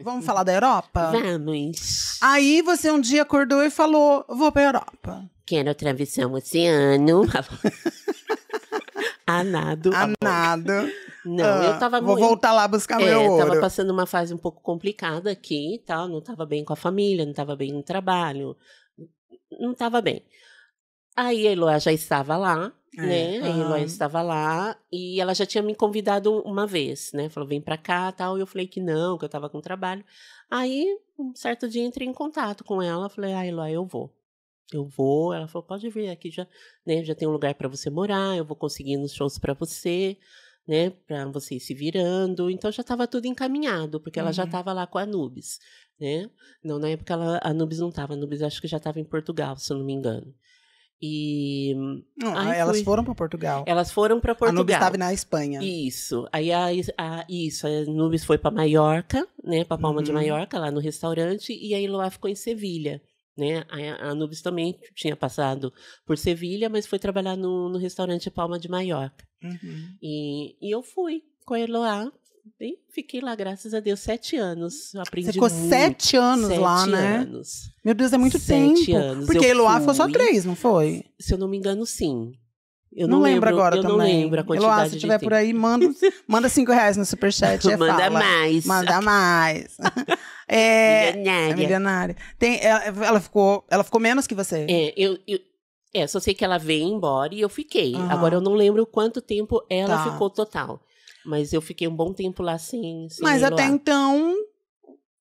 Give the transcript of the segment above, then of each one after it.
Vamos falar da Europa? Vamos. Aí você um dia acordou e falou: vou pra Europa. Quero atravessar o um oceano. Anado. Anado. Não, ah, eu tava Vou voltar lá buscar é, meu ouro. Tava passando uma fase um pouco complicada aqui e tal. Não tava bem com a família, não tava bem no trabalho. Não tava bem. Aí a Eloá já estava lá, é, né? Uhum. A Eloá estava lá e ela já tinha me convidado uma vez, né? Falou, vem pra cá tal. E eu falei que não, que eu tava com trabalho. Aí, um certo dia, entrei em contato com ela. Falei, ah, Eloá, eu vou. Eu vou. Ela falou, pode vir aqui, já, né? já tem um lugar para você morar, eu vou conseguir nos shows para você, né? Pra você ir se virando. Então já tava tudo encaminhado, porque ela já uhum. tava lá com a Nubes, né? Não, na época ela, a Nubes não tava. A Nubes acho que já tava em Portugal, se eu não me engano. E. Não, Ai, elas foi... foram para Portugal. Elas foram para Portugal. A Nubes estava na Espanha. Isso. Aí a, a, isso, a Nubes foi para Maiorca, né? Para Palma uhum. de Maiorca, lá no restaurante, e a Eloá ficou em Sevilha. Né? A, a Nubes também tinha passado por Sevilha, mas foi trabalhar no, no restaurante Palma de Maiorca. Uhum. E, e eu fui com a Eloá, e fiquei lá, graças a Deus, sete anos. Eu aprendi Você ficou muito. sete anos sete lá, né? Anos. Meu Deus, é muito sete tempo. Anos. Porque Eloá foi só três, não foi? Se eu não me engano, sim. Eu não, não lembro, agora eu também. Eu não lembro a quantidade Eloá, se tiver por aí, manda, manda cinco reais no superchat. manda fala. mais. Manda mais. é, milionária. É milionária. Tem, ela, ela, ficou, ela ficou menos que você? É, eu, eu é, só sei que ela veio embora e eu fiquei. Uhum. Agora eu não lembro quanto tempo ela tá. ficou total. Mas eu fiquei um bom tempo lá sem. sem Mas até então,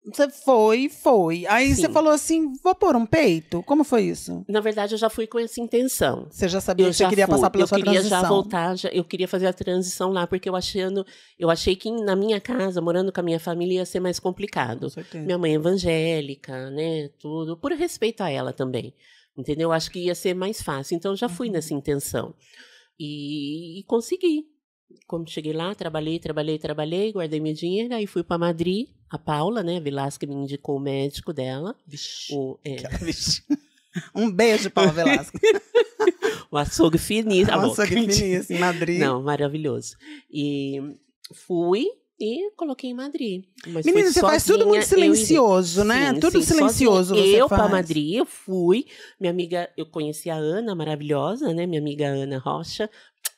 você foi, foi. Aí Sim. você falou assim: vou pôr um peito? Como foi isso? Na verdade, eu já fui com essa intenção. Você já sabia eu que já você queria fui. passar pela eu sua transição? Eu queria já voltar, já, eu queria fazer a transição lá, porque eu achando, eu achei que na minha casa, morando com a minha família, ia ser mais complicado. Minha mãe é evangélica, né? Tudo. Por respeito a ela também. Entendeu? Eu acho que ia ser mais fácil. Então, eu já fui uhum. nessa intenção. E, e consegui quando cheguei lá, trabalhei, trabalhei, trabalhei, guardei meu dinheiro, aí fui para Madrid. A Paula, né, Velasca, me indicou o médico dela. Vixe, o, é. Um beijo, Paula Velasco o açougue finíssimo. O açougue finíssimo, em Madrid. Não, maravilhoso. E fui e coloquei em Madrid. Mas Menina, você sozinha, faz tudo muito silencioso, né? Sim, tudo sim, silencioso você eu para Madrid, eu fui. Minha amiga, eu conheci a Ana, maravilhosa, né? Minha amiga Ana Rocha,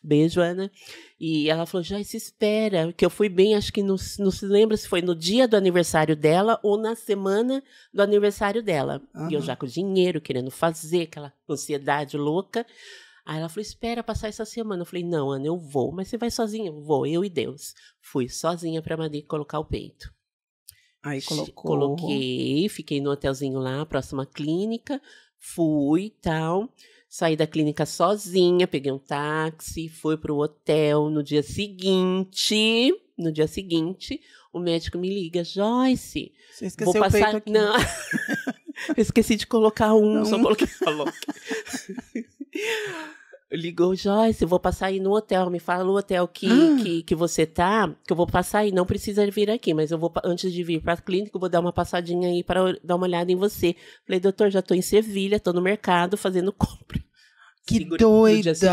Beijo, Ana. E ela falou: já se espera, que eu fui bem, acho que não, não se lembra se foi no dia do aniversário dela ou na semana do aniversário dela. Uhum. E eu já com dinheiro, querendo fazer, aquela ansiedade louca. Aí ela falou: espera passar essa semana. Eu falei: não, Ana, eu vou, mas você vai sozinha? Vou, eu e Deus. Fui sozinha para Madrid colocar o peito. Aí colocou. Coloquei, fiquei no hotelzinho lá, próxima clínica, fui e tal. Saí da clínica sozinha, peguei um táxi, fui para o hotel no dia seguinte. No dia seguinte, o médico me liga, Joyce. Você esqueceu vou passar... o peito aqui. Não. Eu esqueci de colocar um, só coloquei ligou, Joyce, eu vou passar aí no hotel, me fala o hotel que, ah. que, que você tá, que eu vou passar aí, não precisa vir aqui, mas eu vou, antes de vir pra clínica, eu vou dar uma passadinha aí para dar uma olhada em você. Falei, doutor, já tô em Sevilha, tô no mercado fazendo compra. Que doida! No dia seguinte,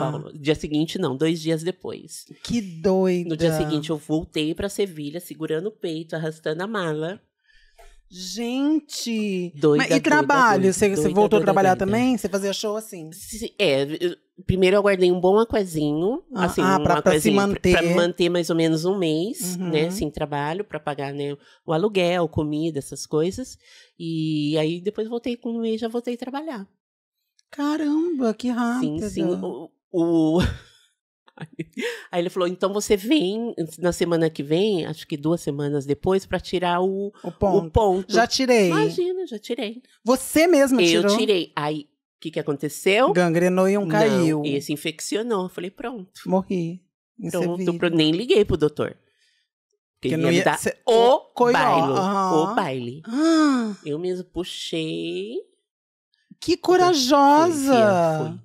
Paulo. Dia seguinte, não, dois dias depois. Que doida! No dia seguinte, eu voltei para Sevilha, segurando o peito, arrastando a mala. Gente! Doida, Mas, e trabalho? Doida, você, doida, você voltou a trabalhar também? Você fazia show assim? É, primeiro eu guardei um bom aquazinho. Ah, assim, ah, pra, pra se manter. Pra, pra, manter mais ou menos um mês, uhum. né? Sem trabalho, pra pagar né, o aluguel, comida, essas coisas. E aí depois voltei com um mês já voltei a trabalhar. Caramba, que rápido! Sim, sim. o, o... Aí ele falou: então você vem na semana que vem, acho que duas semanas depois, para tirar o, o ponto. o, ponto. Já tirei. Imagina, já tirei. Você mesma tirou? Eu tirei. Aí o que, que aconteceu? Gangrenou e um Não, E Esse infeccionou. Eu falei: pronto. Morri. Pronto, nem liguei pro doutor. Porque não ia, ia dar ser... o, coió, baile, o baile. Ah. Eu mesmo puxei. Que corajosa!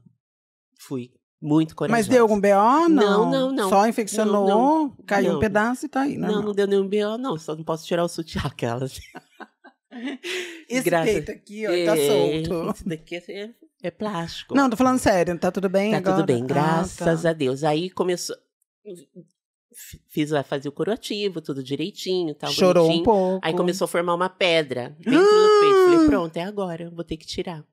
Fui, fui, fui. Muito corajoso. Mas deu algum BO? Não, não, não. Só infeccionou, não, não, caiu um pedaço e tá aí, né? Não, não deu nenhum BO, não. Só não posso tirar o sutiã aquelas. Esse Graças... peito aqui, ó, tá é, tá solto. Esse daqui é, é, é, plástico. Não, tô falando sério, tá tudo bem? Tá agora? tudo bem, ah, graças ah, tá. a Deus. Aí começou. Fiz a ah, fazer o curativo, tudo direitinho, tal. Chorou bonitinho. um pouco. Aí começou a formar uma pedra dentro peito. Falei, ah! pronto, é agora, vou ter que tirar.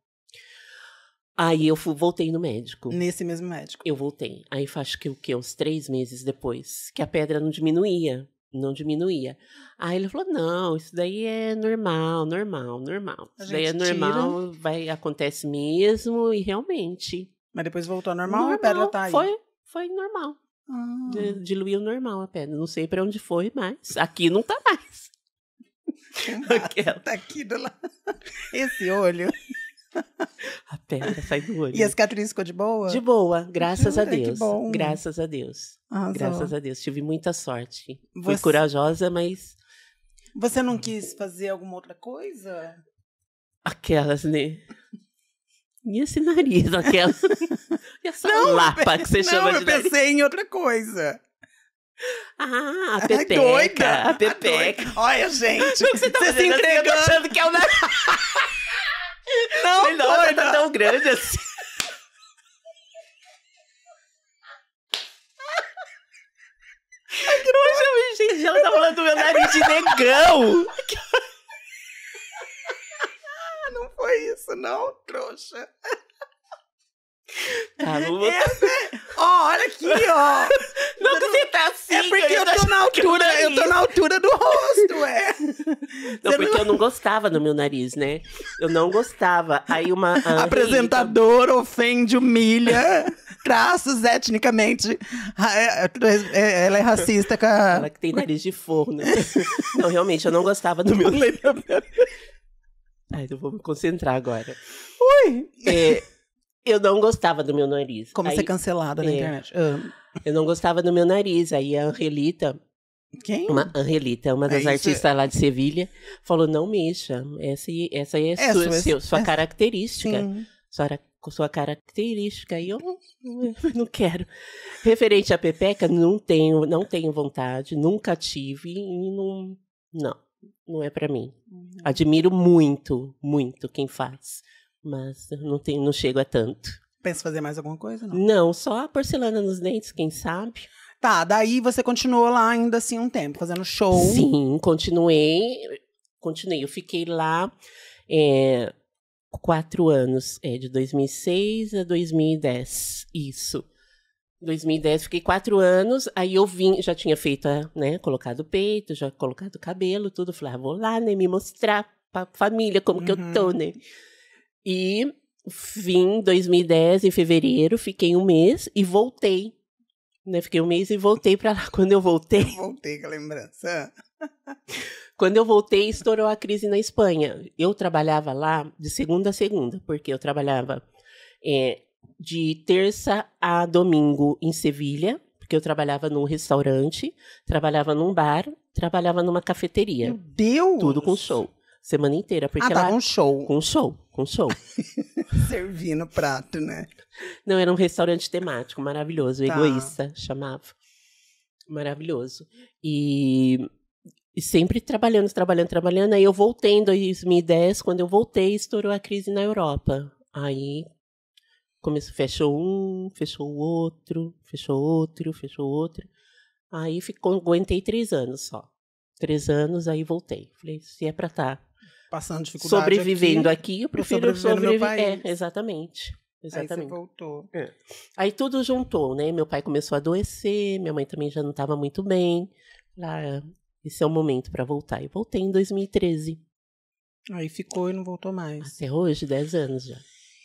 Aí eu fui, voltei no médico. Nesse mesmo médico. Eu voltei. Aí faz que o quê? Uns três meses depois, que a pedra não diminuía. Não diminuía. Aí ele falou: não, isso daí é normal, normal, normal. isso daí é normal, vai, acontece mesmo, e realmente. Mas depois voltou ao normal, normal a pedra tá aí? Foi, foi normal. Ah. Diluiu normal a pedra. Não sei para onde foi, mas aqui não tá mais. Tá, Aquela. Tá aqui do lado. Esse olho. a pedra sai do olho. E a cicatriz ficou de boa? De boa, graças Jura, ah, a Deus. Que bom. Graças a Deus. Arrasou. Graças a Deus. Tive muita sorte. Você... Fui corajosa, mas. Você não quis fazer alguma outra coisa? Aquelas, né? E esse nariz, aquela. e essa não, lapa que você não, chama de. Não, eu pensei nariz. em outra coisa. Ah, a pepeca. doida, a pepeca. A Olha, gente. você tá você se entregando. Assim? eu tô achando que é o nariz não, não, não, não, tá tão grande assim. não eu vi, gente, ela tá falando do meu nariz de negão. Ah, não foi isso, não, trouxa. Tá, vou... olha aqui, ó. Não, que você tá é assim. É porque eu tô tá na altura, eu tô na altura do rosto, é. Não, você porque não... eu não gostava do meu nariz, né? Eu não gostava. Aí uma... Apresentador ofende, humilha, traços etnicamente. É, é, ela é racista com a... Ela que tem nariz de forno. não, realmente, eu não gostava do meu... Ai, eu vou me concentrar agora. Ui! É... Eu não gostava do meu nariz. Como aí, ser cancelada na é, internet. Uh. Eu não gostava do meu nariz. Aí a Angelita. Quem? Uma Angelita, uma das é, é artistas lá de Sevilha, falou: não mexa. Essa, essa é, é sua, sua, sua característica. Sua sua característica e eu não quero. Referente à pepeca, não tenho, não tenho vontade, nunca tive e não, não, não é para mim. Uhum. Admiro muito, muito quem faz, mas não, tem, não chego a tanto. Pensa fazer mais alguma coisa? Não, não só a porcelana nos dentes, quem sabe. Tá, daí você continuou lá ainda assim um tempo, fazendo show. Sim, continuei. Continuei. Eu fiquei lá é, quatro anos, é, de 2006 a 2010. Isso. 2010 fiquei quatro anos, aí eu vim, já tinha feito, né, colocado o peito, já colocado o cabelo, tudo. Falei, ah, vou lá, né, me mostrar pra família como uhum. que eu tô, uhum. né. E vim 2010, em fevereiro, fiquei um mês e voltei. Né? Fiquei um mês e voltei para lá. Quando eu voltei. Voltei com a lembrança. Quando eu voltei, estourou a crise na Espanha. Eu trabalhava lá de segunda a segunda, porque eu trabalhava é, de terça a domingo em Sevilha, porque eu trabalhava num restaurante, trabalhava num bar, trabalhava numa cafeteria. Meu Deus! Tudo com show. Semana inteira. Porque ah, tá, lá, com show. Com show com show. Servindo prato, né? Não, era um restaurante temático, maravilhoso, tá. egoísta, chamava. Maravilhoso. E, e, sempre trabalhando, trabalhando, trabalhando. Aí eu voltei em 2010, quando eu voltei, estourou a crise na Europa. Aí começou, fechou um, fechou o outro, fechou outro, fechou outro. Aí ficou, aguentei três anos só. Três anos, aí voltei. Falei, se é pra estar tá passando dificuldade. Sobrevivendo aqui, aqui eu prefiro sobreviver. É, exatamente. Exatamente. Aí você voltou. É. Aí tudo juntou, né? Meu pai começou a adoecer, minha mãe também já não estava muito bem. lá ah, esse é o momento para voltar. E voltei em 2013. Aí ficou e não voltou mais. Até hoje, 10 anos já.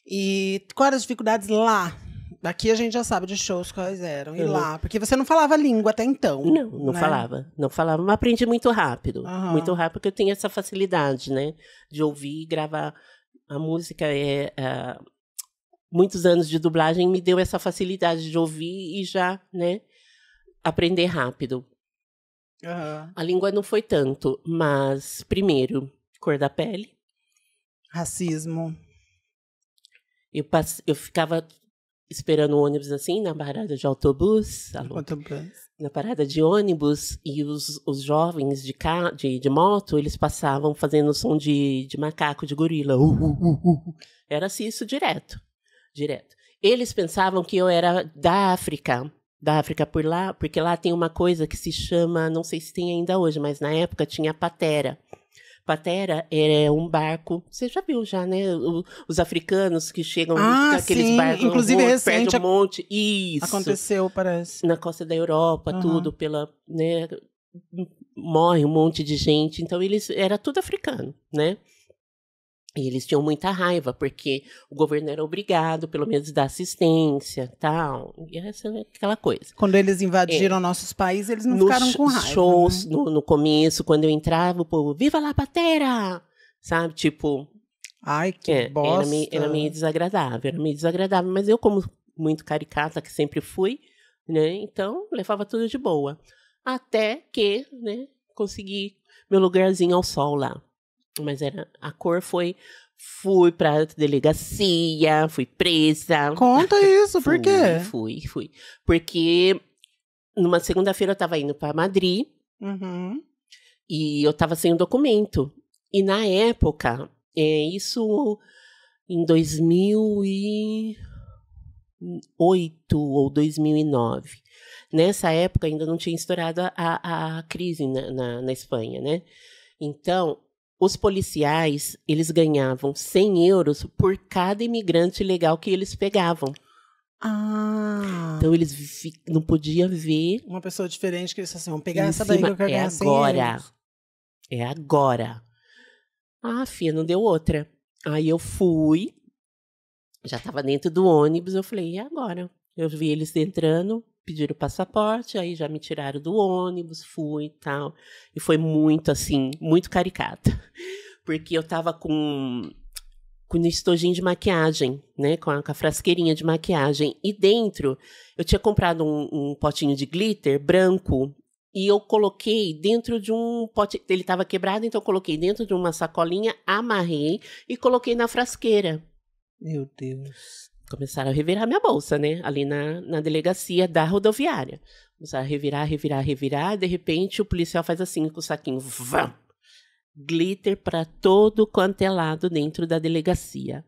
E quais as dificuldades lá Daqui a gente já sabe de shows quais eram. E lá, porque você não falava língua até então. Não, não né? falava. Não falava, mas aprendi muito rápido. Uhum. Muito rápido, porque eu tenho essa facilidade, né? De ouvir e gravar. A música é. Uh, muitos anos de dublagem me deu essa facilidade de ouvir e já, né? Aprender rápido. Uhum. A língua não foi tanto, mas, primeiro, cor da pele. Racismo. Eu, pass... eu ficava esperando o ônibus assim, na parada de autobus, na parada de ônibus, e os, os jovens de, ca, de, de moto, eles passavam fazendo som de, de macaco, de gorila. Uh, uh, uh, uh, uh. Era-se assim, isso direto, direto. Eles pensavam que eu era da África, da África por lá, porque lá tem uma coisa que se chama, não sei se tem ainda hoje, mas na época tinha patera, Patera é um barco. Você já viu já, né? O, os africanos que chegam naqueles ah, barcos, inclusive horror, recente, um monte. Isso. Aconteceu, parece. Na costa da Europa, uhum. tudo pela, né, morre um monte de gente. Então eles era tudo africano, né? E eles tinham muita raiva, porque o governo era obrigado, pelo menos, dar assistência tal. E essa, é aquela coisa. Quando eles invadiram é, nossos países, eles não ficaram com raiva. Shows, né? no, no começo, quando eu entrava, o povo, viva lá patera! Sabe? Tipo. Ai, que é, bosta. Era meio, era meio desagradável, era meio desagradável. Mas eu, como muito caricata, que sempre fui, né? Então, levava tudo de boa. Até que, né, consegui meu lugarzinho ao sol lá. Mas era a cor foi fui a delegacia, fui presa. Conta isso, por fui, quê? Fui, fui. Porque numa segunda-feira eu tava indo para Madrid. Uhum. E eu tava sem o documento. E na época, é, isso em 2008 ou 2009. Nessa época ainda não tinha estourado a, a, a crise na, na, na Espanha, né? Então, os policiais, eles ganhavam 100 euros por cada imigrante ilegal que eles pegavam. Ah. Então eles vi, não podiam ver. Uma pessoa diferente que eles assim, vamos pegar essa daí que eu quero é agora. É agora. Ah, filha, não deu outra. Aí eu fui, já estava dentro do ônibus, eu falei, e agora? Eu vi eles entrando, pediram o passaporte, aí já me tiraram do ônibus, fui e tal. E foi muito, assim, muito caricata. Porque eu tava com com um estojinho de maquiagem, né? Com a, com a, frasqueirinha de maquiagem. E dentro, eu tinha comprado um, um, potinho de glitter branco e eu coloquei dentro de um pote. Ele estava quebrado, então eu coloquei dentro de uma sacolinha, amarrei e coloquei na frasqueira. Meu Deus começaram a revirar minha bolsa, né? Ali na, na delegacia da rodoviária. Começaram a revirar, revirar, revirar. De repente, o policial faz assim com o saquinho. vam Glitter para todo quanto é lado dentro da delegacia.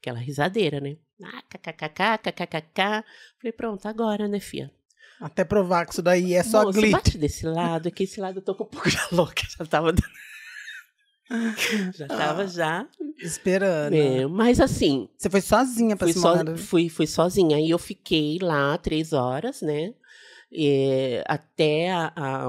Aquela risadeira, né? Ah, kkkk, kkkk. Falei, pronto, agora, né, fia? Até provar que isso daí é só Moço, glitter. bate desse lado, que esse lado eu tô com um pouco de louca, já tava dando... já tava já. Esperando. É, mas assim. Você foi sozinha para fui Simara? So, né? fui, fui sozinha. Aí eu fiquei lá três horas, né? E, até a, a,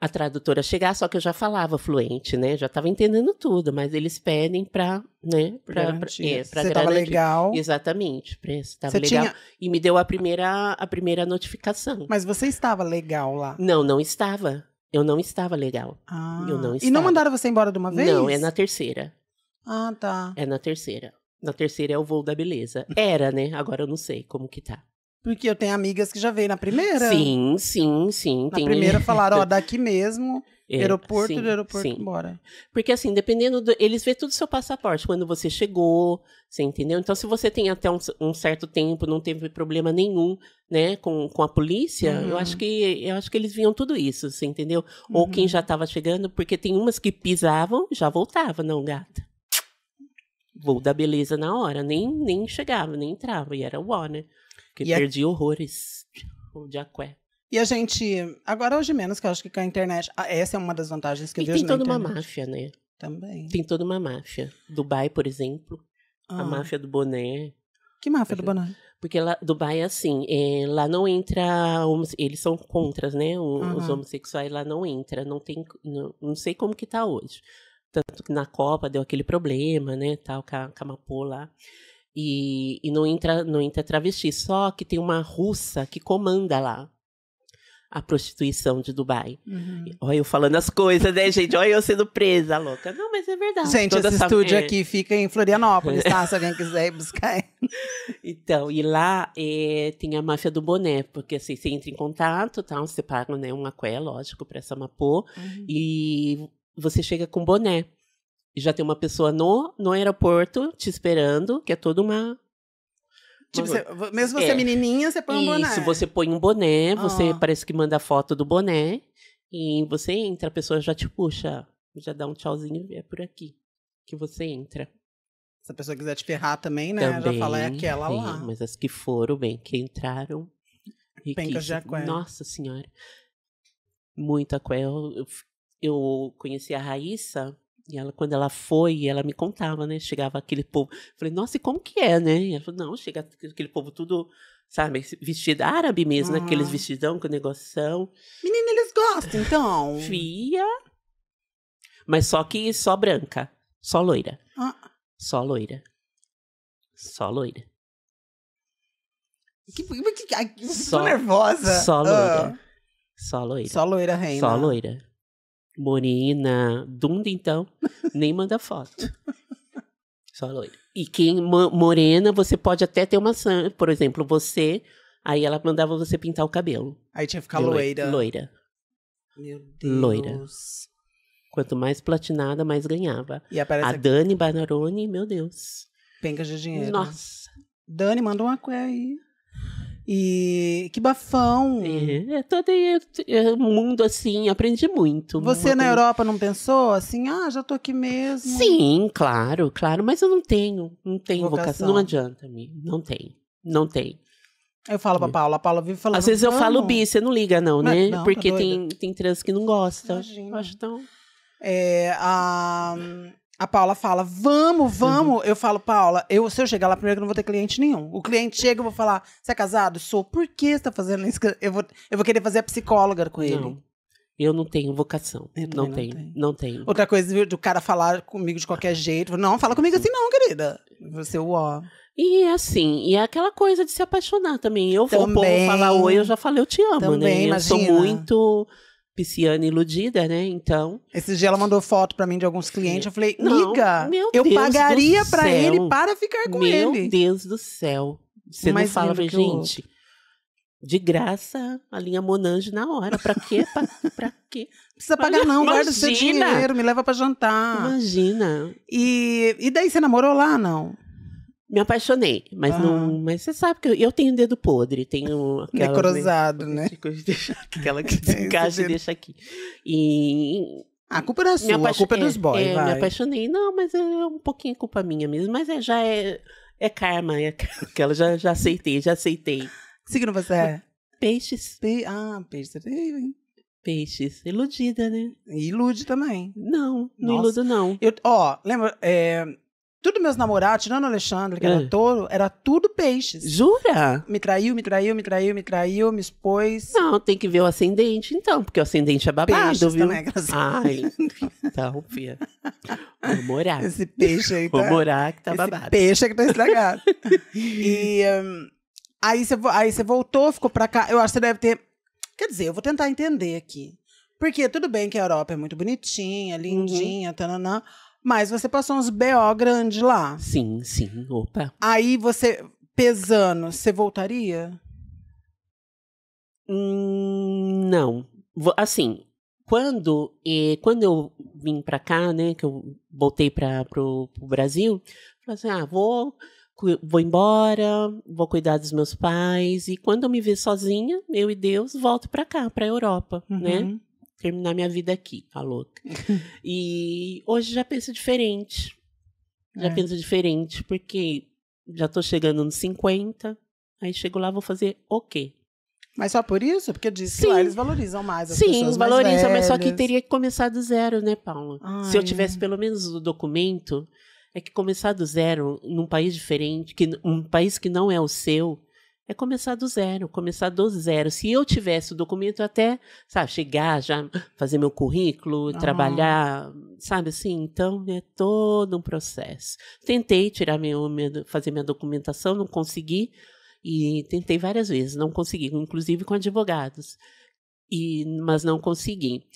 a, tradutora chegar, só que eu já falava fluente, né? Já tava entendendo tudo, mas eles pedem para, né? Para né? é, você estava tava legal. Exatamente. Pra, você tava você legal. Tinha... E me deu a primeira, a primeira notificação. Mas você estava legal lá? Não, não estava. Eu não estava legal. Ah, eu não estava. Ah, e não mandaram você embora de uma vez? Não, é na terceira. Ah, tá. É na terceira. Na terceira é o voo da beleza. Era, né? Agora eu não sei como que tá. Porque eu tenho amigas que já veio na primeira. Sim, sim, sim. Na tem... primeira falaram, ó, daqui mesmo. É, aeroporto, sim, do aeroporto, sim. embora. Porque assim, dependendo do, Eles vê tudo seu passaporte, quando você chegou, você entendeu? Então, se você tem até um, um certo tempo, não teve problema nenhum, né, com, com a polícia, uhum. eu acho uhum. que eu acho que eles viam tudo isso, você entendeu? Uhum. Ou quem uhum. já estava chegando, porque tem umas que pisavam já voltava, não, gata. Vou da beleza na hora, nem, nem chegava, nem entrava, e era o ó, né? Porque e perdi a... horrores de aqué. E a gente, agora hoje menos, que eu acho que com a internet, ah, essa é uma das vantagens que e eu vejo tem toda uma máfia, né? Também. Tem toda uma máfia. Dubai, por exemplo, ah. a máfia do boné. Que máfia do boné? Porque lá, Dubai é assim, é, lá não entra, eles são contras, né? uhum. Os homossexuais lá não entra, não tem, não, não, sei como que tá hoje. Tanto que na Copa deu aquele problema, né, tal, com a, com a Mapô lá. E, e não, entra, não entra travesti, só que tem uma russa que comanda lá a prostituição de Dubai. Uhum. Olha eu falando as coisas, né, gente? Olha eu sendo presa, louca. Não, mas é verdade. Gente, Toda esse essa... estúdio é... aqui fica em Florianópolis, tá? Se alguém quiser ir buscar. então, e lá é, tem a máfia do boné, porque assim, você entra em contato, tá? Você paga né, um aqué, lógico, pra Samapô, uhum. e você chega com boné. E já tem uma pessoa no, no aeroporto te esperando, que é toda uma. Tipo, você, mesmo você é. menininha, você põe Isso, um boné. Isso, você põe um boné, você oh. parece que manda foto do boné. E você entra, a pessoa já te puxa, já dá um tchauzinho, é por aqui que você entra. Se a pessoa quiser te ferrar também, né? Também, já fala, é aquela sim, lá. Mas as que foram, bem, que entraram. E Pencas de Nossa senhora. Muito aquel. Eu, eu conheci a Raíssa e ela, quando ela foi, ela me contava, né? Chegava aquele povo. Falei, nossa, e como que é, né? E ela falou, não, chega aquele povo tudo, sabe, vestido árabe mesmo, uhum. aqueles vestidão com negoção. Menina, eles gostam, então. Fia. Mas só que só branca. Só loira. Ah. Só loira. Só loira. Que, que, que, que só, tô nervosa. Só loira. Ah. Só loira. Só loira reina. Só loira morena, dunda então, nem manda foto. Só loira. E quem morena, você pode até ter uma. Por exemplo, você. Aí ela mandava você pintar o cabelo. Aí tinha que ficar loira. Loira. Meu Deus. Loira. Quanto mais platinada, mais ganhava. E aparece a aqui. Dani Bararone, meu Deus. Penca de dinheiro. Nossa. Dani, manda uma coisa aí. E que bafão! É, é todo é, é mundo assim, aprendi muito. Você na Europa não pensou assim, ah, já tô aqui mesmo? Sim, claro, claro, mas eu não tenho, não tenho vocação. vocação não adianta, não tem, não tem. Eu falo pra hum. Paula, a Paula vive falando. Às vezes eu falo bi, você não liga, não, né? não, tá Porque tem, tem trans que não gosta. Imagina. Eu acho tão. É, a. A Paula fala, vamos, uhum. vamos. Uhum. Eu falo, Paula, eu, se eu chegar lá primeiro, eu não vou ter cliente nenhum. O cliente chega, eu vou falar, você é casado? Sou. Por que você está fazendo isso? Eu vou, eu vou querer fazer a psicóloga com ele. Não. Eu não tenho vocação. Não, não tenho, tenho, não tenho. Outra coisa, do cara falar comigo de qualquer jeito. Não, fala comigo assim não, querida. Você, é ó. E é assim, e é aquela coisa de se apaixonar também. Eu também, vou falar oi, eu já falei, eu te amo, né? também, né? Eu imagina. sou muito pisciana iludida, né? Então. Esse dia ela mandou foto para mim de alguns clientes. Eu falei, liga, eu Deus pagaria para ele para ficar com meu ele. Meu Deus do céu. Você Mais não fala, gente. De graça, a linha Monange na hora. Pra quê? Pra, pra quê? Precisa pagar, Olha, não. Guarda o seu dinheiro, me leva pra jantar. Imagina. E, e daí, você namorou lá, não? me apaixonei, mas ah. não. Mas você sabe que eu, eu tenho dedo podre, tenho é né? aquela. Necrosado, né? Deixa, aquela que desencaixa e deixa aqui. E. A culpa é era sua, a culpa é, é dos boys. É, me apaixonei. Não, mas é um pouquinho culpa minha mesmo. Mas é, já é, é karma, é aquela. Já, já aceitei, já aceitei. signo você é? Peixes. Pe... Ah, peixes. Peixes. Iludida, né? Ilude também. Não, não Nossa. iludo, não. Eu, ó, lembra, é, tudo meus namorados, tirando o Alexandre, que era é. touro, era tudo peixes. Jura? Me traiu, me traiu, me traiu, me traiu, me expôs. Não, tem que ver o ascendente, então, porque o ascendente é babado, peixes viu? Também, é Ai, então, fia. Vou morar. Esse peixe aí tá... Vou morar que tá Esse babado. peixe é que tá estragado. e um, aí você aí voltou, ficou pra cá. Eu acho que você deve ter... Quer dizer, eu vou tentar entender aqui. Porque tudo bem que a Europa é muito bonitinha, uhum. lindinha, uhum. tananã... Mas você passou uns BO grande lá. Sim, sim. Opa. Aí você, pesando, você voltaria? Hum, não. Assim, quando, quando eu vim pra cá, né, que eu voltei pra, pro, pro Brasil, falei assim, ah, vou vou embora, vou cuidar dos meus pais e quando eu me ver sozinha, eu e Deus, volto para cá, para Europa, né? uhum. né? terminar minha vida aqui, a tá louca. e hoje já penso diferente. Já é. penso diferente, porque já tô chegando nos 50, aí chego lá, vou fazer o quê? Mas só por isso? Porque diz que lá eles valorizam mais as Sim, pessoas valorizam, mas só que teria que começar do zero, né, Paula? Se eu tivesse pelo menos o documento, é que começar do zero num país diferente, que um país que não é o seu, é começar do zero, começar do zero. Se eu tivesse o documento, até, sabe, chegar, já fazer meu currículo, trabalhar, sabe assim? Então é todo um processo. Tentei tirar meu, fazer minha documentação, não consegui. E tentei várias vezes, não consegui, inclusive com advogados. E, mas não consegui.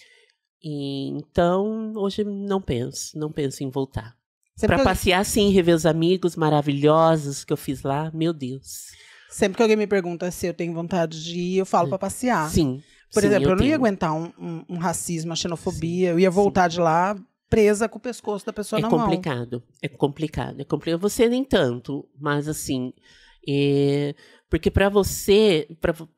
E, então, hoje não penso, não penso em voltar. Para passear, sim, rever os amigos maravilhosos que eu fiz lá, meu Deus. Sempre que alguém me pergunta se eu tenho vontade de ir, eu falo para passear. Sim. Por sim, exemplo, eu, eu não ia aguentar um, um, um, racismo, uma xenofobia, sim, eu ia voltar sim. de lá presa com o pescoço da pessoa é na complicado, mão. É complicado, é complicado. Você nem tanto, mas assim, é... porque para você,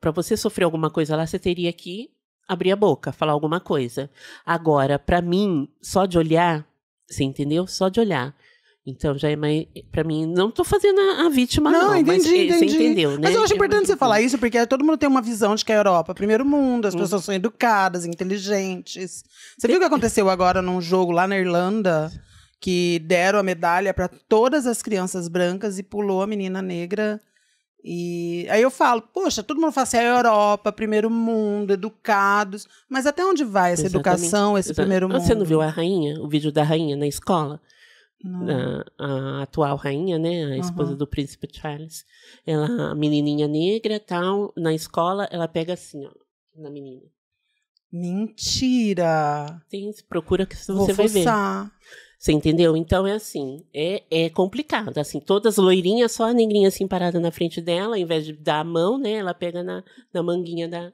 para você sofrer alguma coisa lá, você teria que abrir a boca, falar alguma coisa. Agora, para mim, só de olhar, você entendeu? Só de olhar. Então já é mais. Pra mim, não tô fazendo a vítima, não. Não, entendi, mas, entendi. É, você entendeu, né? Mas eu acho importante você falar isso, porque todo mundo tem uma visão de que a Europa é primeiro mundo, as hum. pessoas uhum. são educadas, inteligentes. Você viu o que aconteceu agora num jogo lá na Irlanda? Que deram a medalha para todas as crianças brancas e pulou a menina negra. E aí eu falo, poxa, todo mundo fala assim, a Europa, primeiro mundo, educados. Mas até onde vai essa Exatamente. educação, esse Exato. primeiro mundo? Ah, você não viu a rainha, o vídeo da rainha na escola? Né? A, a, atual rainha, né, a esposa uhum. do príncipe Charles, ela, a menininha negra, tal, na escola, ela pega assim, ó, na menina. Mentira! Tem, procura que você Vou vai forçar. ver. Você entendeu? Então é assim, é, é complicado. Assim, todas loirinhas, só a negrinha assim parada na frente dela, ao invés de dar a mão, né, ela pega na, na manguinha da,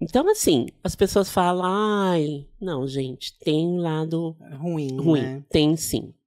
então, assim, as pessoas falam, ai, não, gente, tem um lado ruim. ruim. Né? Tem sim.